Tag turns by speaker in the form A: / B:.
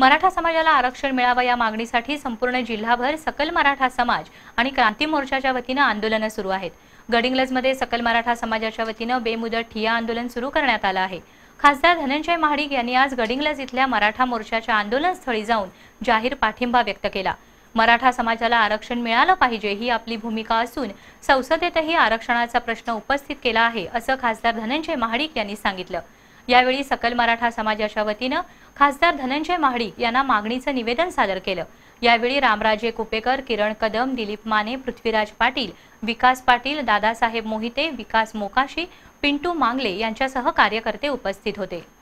A: मराठा समाजाला आरक्षण मिळावं या मागणीसाठी संपूर्ण जिल्हाभर सकल मराठा समाज आणि क्रांती मोर्चाच्या वतीनं आंदोलनं सुरू आहेत गडिंग्लजमध्ये सकल मराठा समाजाच्या वतीनं बेमुदत ठिया आंदोलन सुरू करण्यात आलं आहे खासदार धनंजय महाडिक यांनी आज गडिंग्लज इथल्या मराठा मोर्चाच्या आंदोलनस्थळी जाऊन जाहीर पाठिंबा व्यक्त केला मराठा समाजाला आरक्षण मिळालं पाहिजे ही आपली भूमिका असून संसदेतही आरक्षणाचा प्रश्न उपस्थित केला आहे असं खासदार धनंजय महाडिक यांनी सांगितलं यावेळी सकल मराठा समाजाच्या वतीनं खासदार धनंजय महाडिक यांना मागणीचं निवेदन सादर केलं यावेळी रामराजे कुपेकर किरण कदम दिलीप माने पृथ्वीराज पाटील विकास पाटील दादासाहेब मोहिते विकास मोकाशी पिंटू मांगले यांच्यासह कार्यकर्ते उपस्थित होते